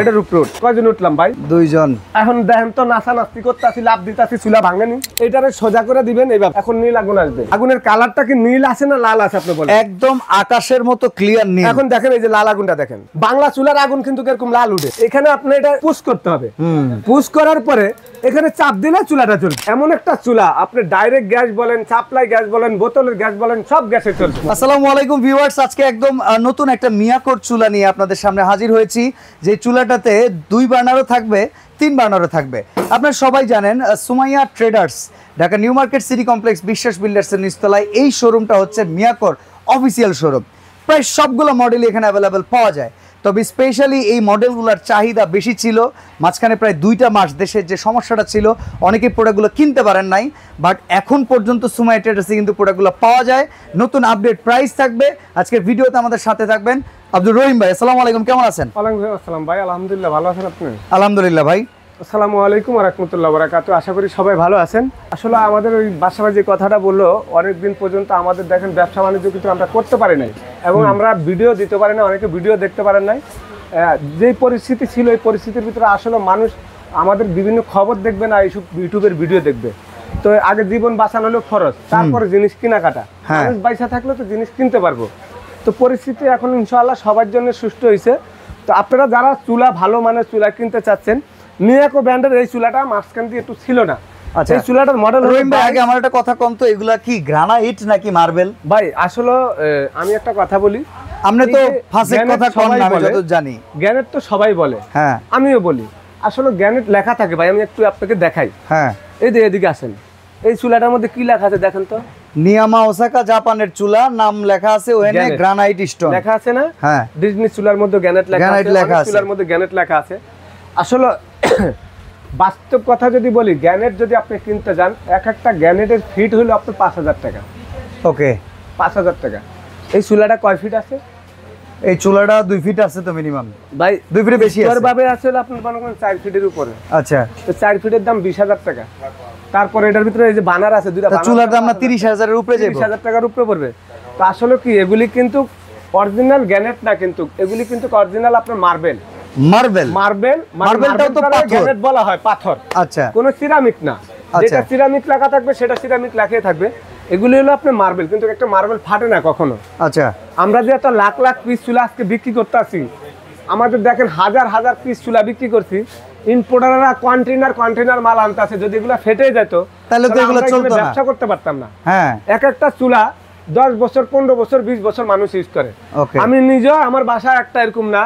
এটা রূপরুট কয়জন উঠলাম ভাই দুইজন এখন দেখেন তো নাসা নাস্তি করতেছি লাভ দিতেছি চুলা ভাঙেনি এটারে সোজা করে দিবেন এইভাবে এখন নীল আগুন আসবে আগুনের কালারটা কি নীল আছে না লাল আছে আপনি বলেন একদম আকাশের মতো ক্লিয়ার নীল এখন দেখেন এই যে লাল আগুনটা দেখেন বাংলা চুলার আগুন কিন্তু এরকম লাল উঠে এখানে আপনি এটা পুশ করতে হবে পুশ করার পরে এখানে চাপ দিলে চুলাটা চলবে এমন একটা চুলা আপনি ডাইরেক্ট গ্যাস বলেন সাপ্লাই গ্যাস বলেন বোতলের গ্যাস বলেন সব গ্যাসে চলবে আসসালামু আলাইকুম ভিউয়ার্স আজকে একদম নতুন একটা মিয়াকোর চুলা নিয়ে আপনাদের সামনে হাজির হয়েছি যে চুলাটাতে দুই বার্নারও থাকবে তিন বার্নারও থাকবে আপনারা সবাই জানেন Sumaiya traders Dhaka new market city complex Biswas বিল্ডার্সের নিস্তলায় এই শোরুমটা হচ্ছে মিয়াকোর অফিসিয়াল শোরুম প্রায় সবগুলো মডেলই এখানে অ্যাভেলেবেল পাওয়া যায় তবে স্পেশালি এই মডেলগুলোর চাহিদা বেশি ছিল মাঝখানে প্রায় দুইটা মাস দেশের যে সমস্যাটা ছিল অনেকেই প্রোডাক্টগুলো কিনতে পারেন নাই বাট এখন পর্যন্ত সুমাই ট্রেডার্সে কিন্তু প্রোডাক্টগুলো পাওয়া যায় নতুন আপডেট প্রাইস থাকবে আজকের ভিডিওতে আমাদের সাথে থাকবেন আব্দুর রহিম ভাই আসসালামু আলাইকুম কেমন আছেন ওয়ালাইকুম আসসালাম ভাই আলহামদুলিল্লাহ ভালো আছেন আপনি আলহামদুলিল্লাহ ভাই আসসালামু আলাইকুম রহমতুল্লাহ বরাকাত আশা করি সবাই ভালো আছেন আসলে আমাদের ওই বাসা যে কথাটা বললো অনেক দিন পর্যন্ত আমাদের দেখেন ব্যবসা বাণিজ্য কিন্তু আমরা করতে পারি নাই এবং আমরা ভিডিও দিতে পারি না অনেকে ভিডিও দেখতে পারেন নাই যে পরিস্থিতি ছিল এই পরিস্থিতির ভিতরে আসলে মানুষ আমাদের বিভিন্ন খবর দেখবে না এইসব ইউটিউবের ভিডিও দেখবে তো আগে জীবন বাঁচানো হলো খরচ তারপরে জিনিস কেনাকাটা হ্যাঁ। মানুষ বাইসা থাকলে তো জিনিস কিনতে পারবো তো পরিস্থিতি এখন ইনশাল্লাহ সবার জন্য সুস্থ হয়েছে তো আপনারা যারা চুলা ভালো মানের চুলা কিনতে চাচ্ছেন নিয়াকো ব্র্যান্ডের এই চুলাটা মাঝখান দিয়ে একটু ছিল না আচ্ছা এই চুলাটার মডেল রহিম ভাই আগে আমার একটা কথা কম তো এগুলা কি গ্রানাইট নাকি মার্বেল ভাই আসলে আমি একটা কথা বলি আমরা তো ফাঁসের কথা কম না আমি যত জানি গ্যানেট তো সবাই বলে হ্যাঁ আমিও বলি আসলে গ্যানেট লেখা থাকে ভাই আমি একটু আপনাকে দেখাই হ্যাঁ এই যে এদিকে আসেন এই চুলাটার মধ্যে কি লেখা আছে দেখেন তো নিয়ামা ওসাকা জাপানের চুলা নাম লেখা আছে ওখানে গ্রানাইট স্টোন লেখা আছে না হ্যাঁ ডিজনি চুলার মধ্যে গ্যানেট লেখা আছে চুলার মধ্যে গ্যানেট লেখা আছে আসলে বাস্তব কথা যদি বলি গ্যানেট যদি আপনি কিনতে যান এক একটা গ্যানেটের ফিট হলো আপনার পাঁচ হাজার টাকা ওকে পাঁচ হাজার টাকা এই চুলাটা কয় ফিট আছে এই চুলাটা দুই ফিট আছে তো মিনিমাম ভাই দুই ফিটের বেশি ভাবে আছে হলো আপনার মনে করেন চার ফিটের উপরে আচ্ছা তো চার ফিটের দাম বিশ হাজার টাকা তারপরে এটার ভিতরে এই যে বানার আছে দুইটা চুলার দাম না তিরিশ হাজারের উপরে তিরিশ হাজার টাকার উপরে পড়বে তো আসলে কি এগুলি কিন্তু অরিজিনাল গ্যানেট না কিন্তু এগুলি কিন্তু অরিজিনাল আপনার মার্বেল মার্বেল মার্বেল মানে মার্বেলটাও তো পাথর বলা হয় পাথর আচ্ছা সিরামিক না আচ্ছা। যেটা সিরামিক থাকবে সেটা সিরামিক থাকবে এগুলি হলো আপনার মার্বেল কিন্তু একটা মার্বেল ফাটে না কখনো আচ্ছা আমরা যে এত লাখ লাখ পিস চুলা আজকে বিক্রি আমাদের দেখেন হাজার হাজার পিস চুলা বিক্রি করছি ইম্পোর্টাররা কন্টেনার কন্টেনার মাল যদি এগুলো ফেটে যেত তাহলে তো এগুলো চলতো না ব্যবসা করতে পারতাম না হ্যাঁ এক একটা চুলা দশ বছর পনেরো বছর বিশ বছর মানুষ ইউজ করে আমি নিজেও আমার বাসা একটা এরকম না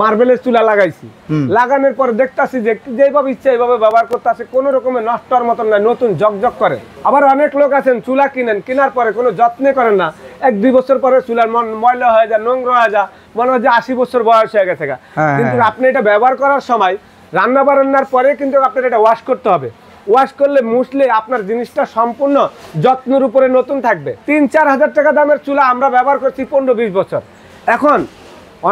মার্বেলের চুলা লাগাইছি লাগানোর পর দেখতেছি যে যেভাবে ইচ্ছা এইভাবে ব্যবহার করতেছে কোনো রকমের নষ্টর মতন না নতুন জকজক করে আবার অনেক লোক আছেন চুলা কিনেন কেনার পরে কোনো যত্নে করেন না এক দুই বছর পরে চুলার ময়লা হয়ে যায় নোংরা হয়ে যায় মনে হয় যে আশি বছর বয়স হয়ে গেছে হ্যাঁ, হ্যাঁ, কিন্তু হ্যাঁ। আপনি এটা ব্যবহার করার সময় রান্না বান্নার পরে কিন্তু আপনার এটা ওয়াশ করতে হবে ওয়াশ করলে মুসলে আপনার জিনিসটা সম্পূর্ণ যত্নের উপরে নতুন থাকবে তিন চার হাজার টাকা দামের চুলা আমরা ব্যবহার করছি পনেরো বিশ বছর এখন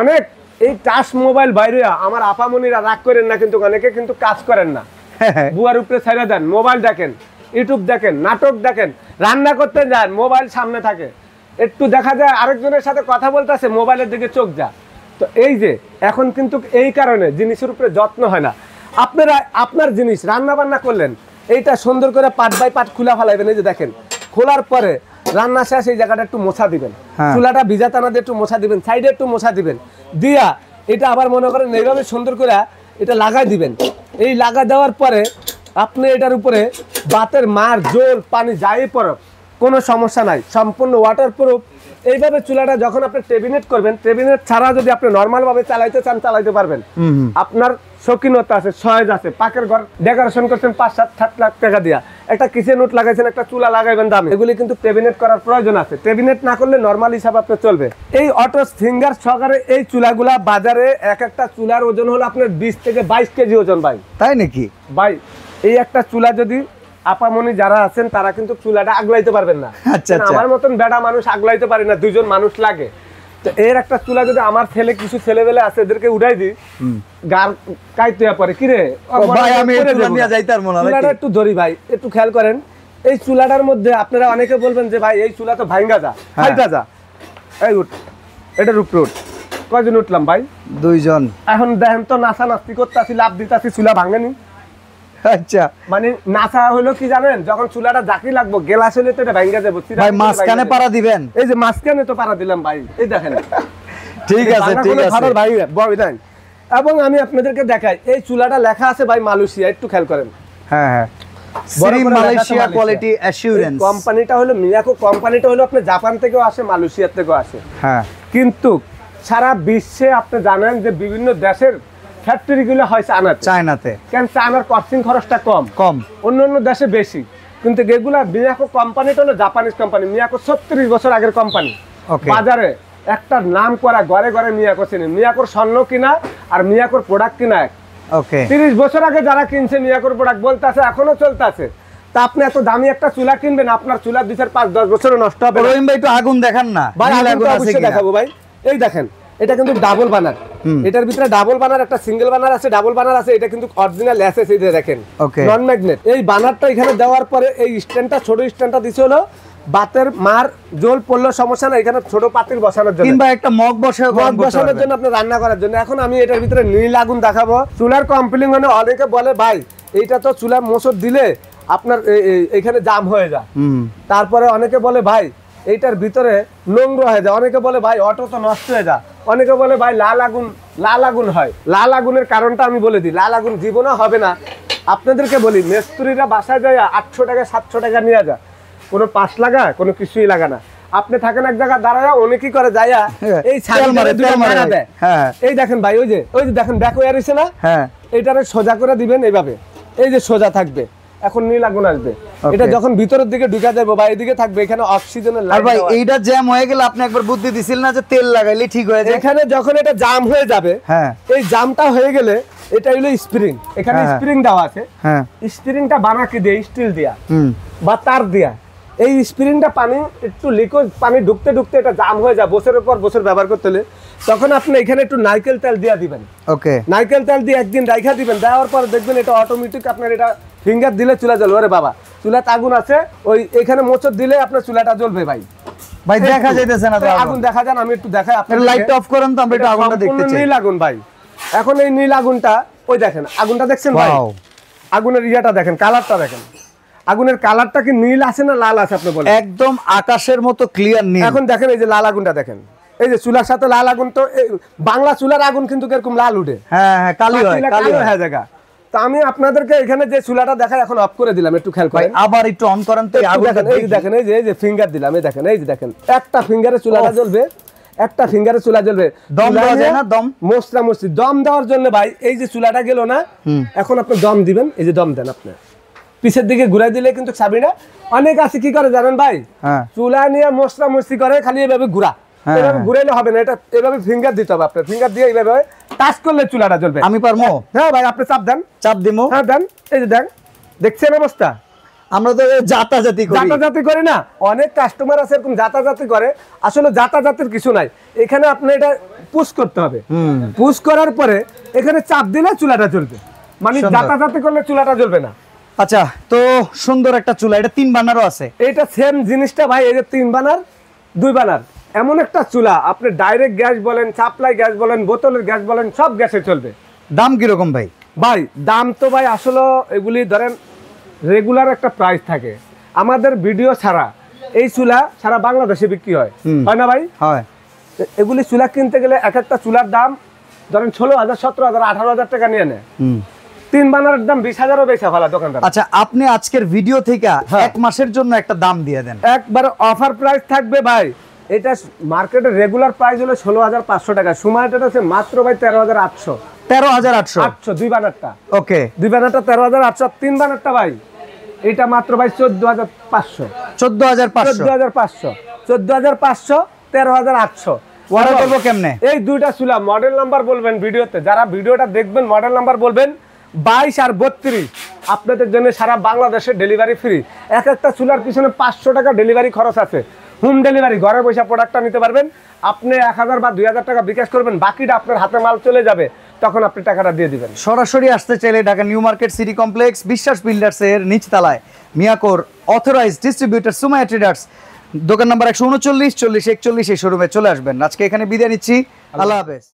অনেক এই টাচ মোবাইল বাইরে আমার আপা মনিরা রাগ করেন না কিন্তু অনেকে কিন্তু কাজ করেন না হ্যাঁ, হ্যাঁ। বুয়ার উপরে ছেড়ে দেন মোবাইল দেখেন ইউটিউব দেখেন নাটক দেখেন রান্না করতে যান মোবাইল সামনে থাকে একটু দেখা যায় আরেকজনের সাথে কথা বলতেছে মোবাইলের দিকে চোখ যা তো এই যে এখন কিন্তু এই কারণে জিনিসের উপরে যত্ন হয় না আপনারা আপনার জিনিস রান্না বান্না করলেন এইটা সুন্দর করে পাট বাই পাট খুলা ফেলাইবেন এই যে দেখেন খোলার পরে রান্না শেষ এই জায়গাটা একটু মোছা দিবেন হ্যাঁ। চুলাটা ভিজা টানা দিয়ে একটু মোছা দিবেন সাইডে একটু মোছা দিবেন দিয়া এটা আবার মনে করেন এইভাবে সুন্দর করে এটা লাগাই দিবেন এই লাগা দেওয়ার পরে আপনি এটার উপরে বাতের মার জোর পানি যাই পড়ক কোনো সমস্যা নাই সম্পূর্ণ ওয়াটারপ্রুফ এইভাবে চুলাটা যখন আপনি টেবিনেট করবেন টেবিনেট ছাড়া যদি আপনি নর্মাল ভাবে চালাইতে চান চালাইতে পারবেন আপনার শৌখিনতা আছে সয়েজ আছে পাকের ঘর ডেকোরেশন করছেন পাঁচ সাত সাত লাখ টাকা দিয়া একটা কিচেন নোট লাগাইছেন একটা চুলা লাগাইবেন দাম এগুলি কিন্তু টেবিনেট করার প্রয়োজন আছে টেবিনেট না করলে নর্মাল হিসাবে আপনার চলবে এই অটো ফিঙ্গার সহকারে এই চুলাগুলা বাজারে এক একটা চুলার ওজন হলো আপনার বিশ থেকে বাইশ কেজি ওজন ভাই তাই নাকি ভাই এই একটা চুলা যদি আপামনি যারা আছেন তারা কিন্তু চুলাটা আগলাইতে পারবেন না আচ্ছা, আচ্ছা। আমার মতন বেড়া মানুষ আগলাইতে পারে না দুজন মানুষ লাগে এর একটা চুলা যদি আমার ছেলে কিছু ছেলেবেলে আছে এদেরকে উঠাই দি গার কাইতে পারে কি রে একটু ধরি ভাই একটু খেয়াল করেন এই চুলাটার মধ্যে আপনারা অনেকে বলবেন যে ভাই এই চুলা তো ভাইঙ্গা যা ভাইটা হ্যাঁ। যা এই উঠ এটা রূপ রুট কয়জন উঠলাম ভাই দুইজন এখন দেখেন তো নাচা নাস্তি করতে আসি লাভ দিতে আসি চুলা ভাঙেনি আচ্ছা মানে নাসা হলো কি জানেন যখন চুলাটা জাকি লাগবো গেলাস হলে তো এটা ভাই মাঝখানে দিবেন এই যে মাঝখানে তো দিলাম ভাই এই দেখেন ঠিক আছে ঠিক আছে ভাই বড় এবং আমি আপনাদেরকে দেখাই এই চুলাটা লেখা আছে ভাই মালয়েশিয়া একটু খেয়াল করেন হ্যাঁ, হ্যাঁ। হলো মিয়াকো হলো আপনি জাপান থেকেও আসে থেকেও আসে হ্যাঁ কিন্তু সারা বিশ্বে আপনি জানেন যে বিভিন্ন দেশের ফ্যাক্টরিগুলো হয় চায়নাতে চায়নাতে কেন চায়নার কস্টিং খরচটা কম কম অন্য অন্য দেশে বেশি কিন্তু এগুলা মিয়াকো কোম্পানিটা হলো জাপানিজ কোম্পানি মিয়াকো ছত্রিশ বছর আগের কোম্পানি বাজারে একটা নাম করা ঘরে ঘরে মিয়াকো চিনি মিয়াকোর স্বর্ণ কিনা আর মিয়াকোর প্রোডাক্ট কিনা এক তিরিশ বছর আগে যারা কিনছে মিয়াকোর প্রোডাক্ট বলতে আছে এখনো চলতে আছে তা আপনি এত দামি একটা চুলা কিনবেন আপনার চুলা দুই চার পাঁচ দশ বছর নষ্ট হবে রহিম ভাই একটু আগুন দেখান না আগুন দেখাবো ভাই এই দেখেন এটা কিন্তু ডাবল বানার এটার ভিতরে ডাবল বানার একটা সিঙ্গেল বানার আছে ডাবল বানার আছে এটা কিন্তু অরিজিনাল ল্যাসেস এই দেখেন নন ম্যাগনেট এই বানারটা এখানে দেওয়ার পরে এই স্ট্যান্ডটা ছোট স্ট্যান্ডটা দিছে হলো বাতের মার জল পড়লো সমস্যা না এখানে ছোট পাতিল বসানোর জন্য কিংবা একটা মগ বসে মগ বসানোর জন্য আপনি রান্না করার জন্য এখন আমি এটার ভিতরে নীল আগুন দেখাবো চুলার কমপ্লিং মানে অনেকে বলে ভাই এইটা তো চুলার মোসর দিলে আপনার এখানে জাম হয়ে যায় তারপরে অনেকে বলে ভাই এইটার ভিতরে নোংরা হয়ে যায় অনেকে বলে ভাই অটো তো নষ্ট হয়ে যা অনেকে বলে ভাই লাল আগুন লাল আগুন হয় লাল আগুনের কারণটা আমি বলে দিই লাল আগুন জীবনও হবে না আপনাদেরকে বলি মিস্ত্রিরা বাসায় যায় আটশো টাকা সাতশো টাকা নিয়ে যা কোনো পাশ লাগা কোনো কিছুই লাগা না আপনি থাকেন এক জায়গায় দাঁড়ায় অনেকই করে যাইয়া হ্যাঁ, এই ছাগল হ্যাঁ এই দেখেন ভাই ওই যে ওই যে দেখেন দেখো হয়ে না হ্যাঁ এটারে সোজা করে দিবেন এইভাবে এই যে সোজা থাকবে এখন নীল আগুন আসবে এটা যখন ভিতরের দিকে ঢুকা যাবে বা এদিকে থাকবে এখানে অক্সিজেনের লাইন আর ভাই এইটা জ্যাম হয়ে গেলে আপনি একবার বুদ্ধি দিছিলেন না যে তেল লাগাইলে ঠিক হয়ে যায় এখানে যখন এটা জাম হয়ে যাবে হ্যাঁ এই জামটা হয়ে গেলে এটা হলো স্প্রিং এখানে স্প্রিং হ্যাঁ। দেওয়া আছে হ্যাঁ স্প্রিংটা বানাকে দিয়ে স্টিল দিয়া হুম বা তার দিয়া এই স্প্রিংটা পানি একটু লিকুইড পানি ঢুকতে ঢুকতে এটা জাম হয়ে যায় বছরের পর বছর ব্যবহার করতে হলে তখন আপনি এখানে একটু নারকেল তেল দিয়া দিবেন ওকে নারকেল তেল দিয়ে একদিন রাইখা দিবেন দেওয়ার পর দেখবেন এটা অটোমেটিক আপনার এটা ফিঙ্গার দিলে চুলা জ্বলবে আরে বাবা চুলাতে আগুন আছে ওই এখানে মোচর দিলে আপনার চুলাটা জ্বলবে ভাই ভাই দেখা যাইতেছে না আগুন দেখা যান আমি একটু দেখাই আপনি লাইট অফ করেন তো আমরা একটু আগুনটা দেখতে চাই নীল আগুন ভাই এখন এই নীল আগুনটা ওই দেখেন আগুনটা দেখছেন ভাই আগুনের ইয়াটা দেখেন কালারটা দেখেন আগুনের কালারটা কি নীল আছে না লাল আছে আপনি বলেন একদম আকাশের মতো ক্লিয়ার নীল এখন দেখেন এই যে লাল আগুনটা দেখেন এই যে চুলার সাথে লাল আগুন তো বাংলা চুলার আগুন কিন্তু এরকম লাল উঠে হ্যাঁ হ্যাঁ কালি হয় কালি হয় জায়গা আমি আপনাদেরকে এখানে যে চুলাটা এখন অফ করে দিলাম একটু খেয়াল আবার একটু অন করেন তো দেখেন এই দেখেন এই যে ফিঙ্গার দিলাম এই দেখেন এই যে দেখেন একটা ফিঙ্গারে চুলাটা জ্বলবে একটা ফিঙ্গারে চুলা জ্বলবে দম দেওয়া যায় না দম দম দেওয়ার জন্য ভাই এই যে চুলাটা গেল না এখন আপনি দম দিবেন এই যে দম দেন আপনি পিছের দিকে ঘুরাই দিলে কিন্তু সাবিনা অনেক আছে কি করে জানেন ভাই হ্যাঁ। চুলা নিয়ে মশলা মস্তি করে খালি এভাবে ঘুরা হ্যাঁ, এভাবে হ্যাঁ। ঘুরাইলে হবে না এটা এভাবে ফিঙ্গার দিতে হবে আপনার ফিঙ্গার দিয়ে এইভাবে টাচ করলে চুলাটা জ্বলবে আমি পারবো হ্যাঁ ভাই আপনি চাপ দেন চাপ দিমো হ্যাঁ দেন এই যে দেন দেখছেন অবস্থা আমরা তো জাতাজাতি করি জাতাজাতি করি না অনেক কাস্টমার আছে এরকম জাতাজাতি করে আসলে জাতাজাতির কিছু নাই এখানে আপনার এটা পুশ করতে হবে পুশ করার পরে এখানে চাপ দিলে চুলাটা চলবে মানে জাতাজাতি করলে চুলাটা চলবে না আচ্ছা তো সুন্দর একটা চুলা এটা তিন বানারও আছে এটা সেম জিনিসটা ভাই এই যে তিন বানার দুই বানার এমন একটা চুলা আপনি ডাইরেক্ট গ্যাস বলেন সাপ্লাই গ্যাস বলেন বোতলের গ্যাস বলেন সব গ্যাসে চলবে দাম কিরকম ভাই ভাই দাম তো ভাই আসলে এগুলি ধরেন রেগুলার একটা প্রাইস থাকে আমাদের ভিডিও ছাড়া এই চুলা সারা বাংলাদেশে বিক্রি হয় হয় না ভাই হয় এগুলি চুলা কিনতে গেলে এক একটা চুলার দাম ধরেন ষোলো হাজার সতেরো হাজার আঠারো হাজার টাকা নিয়ে নেয় তিন বানার দাম বিশ হাজারও বেশি ভালো দোকানদার আচ্ছা আপনি আজকের ভিডিও থেকে হ্যাঁ। এক মাসের জন্য একটা দাম দিয়ে দেন একবার অফার প্রাইস থাকবে ভাই এটা মার্কেটের রেগুলার প্রাইস হলো ষোলো হাজার পাঁচশো টাকা সুমার এটা হচ্ছে মাত্র ভাই তেরো হাজার আটশো তেরো হাজার আটশো আটশো দুই বানারটা ওকে দুই বানারটা তেরো হাজার আটশো তিন বানারটা ভাই এটা মাত্র ভাই চোদ্দ হাজার পাঁচশো চোদ্দ হাজার চোদ্দ হাজার পাঁচশো চোদ্দ হাজার পাঁচশো তেরো হাজার আটশো অর্ডার করবো কেমনে এই দুইটা চুলা মডেল নাম্বার বলবেন ভিডিওতে যারা ভিডিওটা দেখবেন মডেল নাম্বার বলবেন বাইশ আর বত্রিশ আপনাদের জন্য সারা বাংলাদেশে ডেলিভারি ফ্রি এক একটা চুলার পিছনে পাঁচশো টাকা ডেলিভারি খরচ আছে হোম ডেলিভারি ঘরে বসে প্রোডাক্টটা নিতে পারবেন আপনি এক হাজার বা দুই হাজার টাকা বিকাশ করবেন বাকিটা আপনার হাতে মাল চলে যাবে তখন আপনি টাকাটা দিয়ে দিবেন সরাসরি আসতে চাইলে Dhaka new market city complex Biswas বিল্ডার্সের নিচতলায় মিয়াকোর অথরাইজ ডিস্ট্রিবিউটার সুমায়া ট্রেডার্স দোকান নাম্বার একশো উনচল্লিশ চল্লিশ একচল্লিশ এই শোরুমে চলে আসবেন আজকে এখানে বিদায় নিচ্ছি আল্লাহ হাফেজ